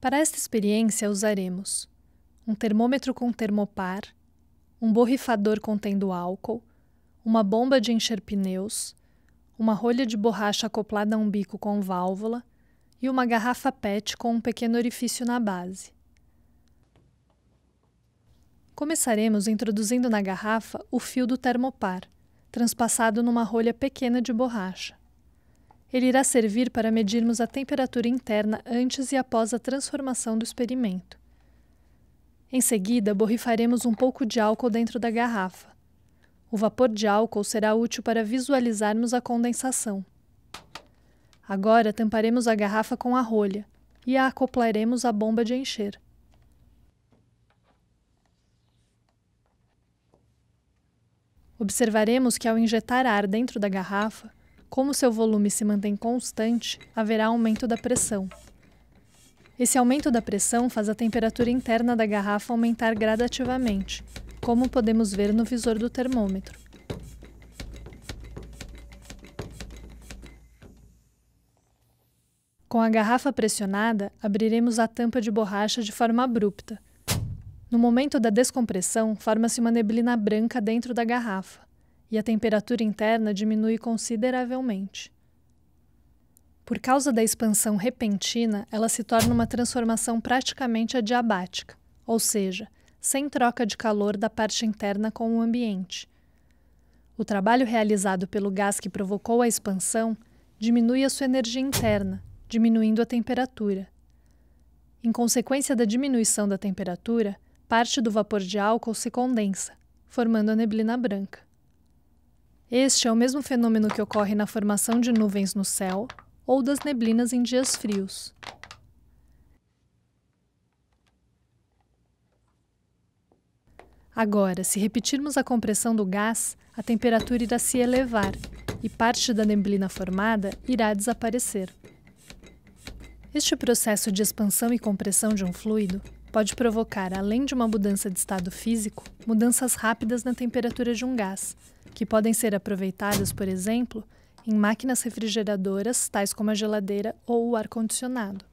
Para esta experiência usaremos um termômetro com termopar, um borrifador contendo álcool, uma bomba de encher pneus, uma rolha de borracha acoplada a um bico com válvula e uma garrafa PET com um pequeno orifício na base. Começaremos introduzindo na garrafa o fio do termopar, transpassado numa rolha pequena de borracha. Ele irá servir para medirmos a temperatura interna antes e após a transformação do experimento. Em seguida, borrifaremos um pouco de álcool dentro da garrafa. O vapor de álcool será útil para visualizarmos a condensação. Agora tamparemos a garrafa com a rolha e a acoplaremos à bomba de encher. Observaremos que ao injetar ar dentro da garrafa, como seu volume se mantém constante, haverá aumento da pressão. Esse aumento da pressão faz a temperatura interna da garrafa aumentar gradativamente, como podemos ver no visor do termômetro. Com a garrafa pressionada, abriremos a tampa de borracha de forma abrupta. No momento da descompressão, forma-se uma neblina branca dentro da garrafa e a temperatura interna diminui consideravelmente. Por causa da expansão repentina, ela se torna uma transformação praticamente adiabática, ou seja, sem troca de calor da parte interna com o ambiente. O trabalho realizado pelo gás que provocou a expansão diminui a sua energia interna, diminuindo a temperatura. Em consequência da diminuição da temperatura, parte do vapor de álcool se condensa, formando a neblina branca. Este é o mesmo fenômeno que ocorre na formação de nuvens no céu ou das neblinas em dias frios. Agora, se repetirmos a compressão do gás, a temperatura irá se elevar e parte da neblina formada irá desaparecer. Este processo de expansão e compressão de um fluido pode provocar, além de uma mudança de estado físico, mudanças rápidas na temperatura de um gás, que podem ser aproveitadas, por exemplo, em máquinas refrigeradoras, tais como a geladeira ou o ar-condicionado.